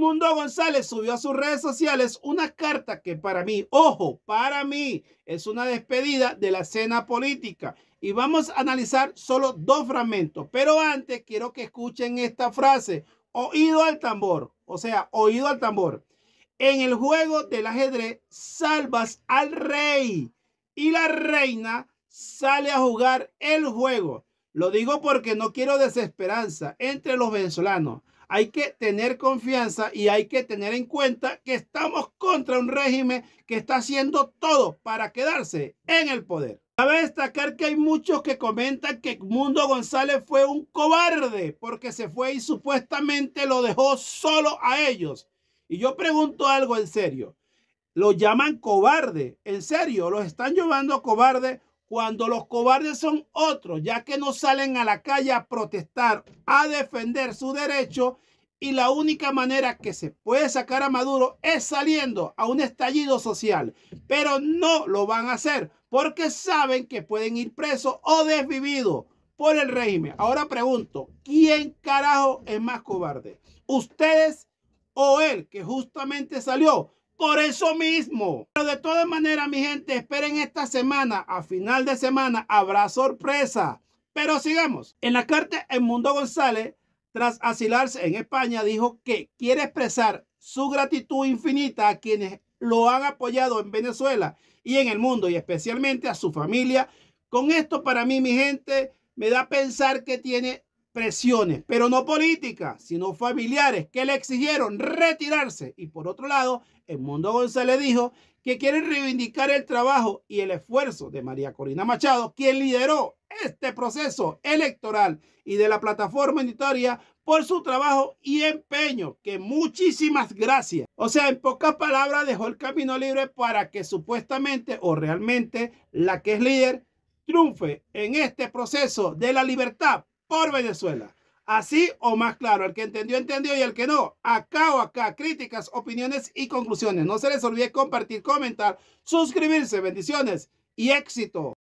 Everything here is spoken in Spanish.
Mundo González subió a sus redes sociales una carta que para mí, ojo, para mí es una despedida de la escena política. Y vamos a analizar solo dos fragmentos. Pero antes quiero que escuchen esta frase, oído al tambor, o sea, oído al tambor. En el juego del ajedrez salvas al rey y la reina sale a jugar el juego. Lo digo porque no quiero desesperanza entre los venezolanos. Hay que tener confianza y hay que tener en cuenta que estamos contra un régimen que está haciendo todo para quedarse en el poder. Cabe destacar que hay muchos que comentan que Mundo González fue un cobarde porque se fue y supuestamente lo dejó solo a ellos. Y yo pregunto algo en serio. Lo llaman cobarde. En serio, los están llamando cobarde cuando los cobardes son otros, ya que no salen a la calle a protestar, a defender su derecho. Y la única manera que se puede sacar a Maduro es saliendo a un estallido social. Pero no lo van a hacer porque saben que pueden ir presos o desvividos por el régimen. Ahora pregunto, ¿quién carajo es más cobarde? ¿Ustedes o él que justamente salió por eso mismo. Pero de todas maneras, mi gente, esperen esta semana. A final de semana habrá sorpresa. Pero sigamos. En la carta, mundo González, tras asilarse en España, dijo que quiere expresar su gratitud infinita a quienes lo han apoyado en Venezuela y en el mundo, y especialmente a su familia. Con esto, para mí, mi gente, me da a pensar que tiene presiones, pero no políticas, sino familiares que le exigieron retirarse. Y por otro lado, el Mundo González dijo que quiere reivindicar el trabajo y el esfuerzo de María Corina Machado, quien lideró este proceso electoral y de la plataforma editorial por su trabajo y empeño, que muchísimas gracias. O sea, en pocas palabras dejó el camino libre para que supuestamente o realmente la que es líder triunfe en este proceso de la libertad por Venezuela. Así o más claro, el que entendió, entendió y el que no, acá o acá, críticas, opiniones y conclusiones. No se les olvide compartir, comentar, suscribirse, bendiciones y éxito.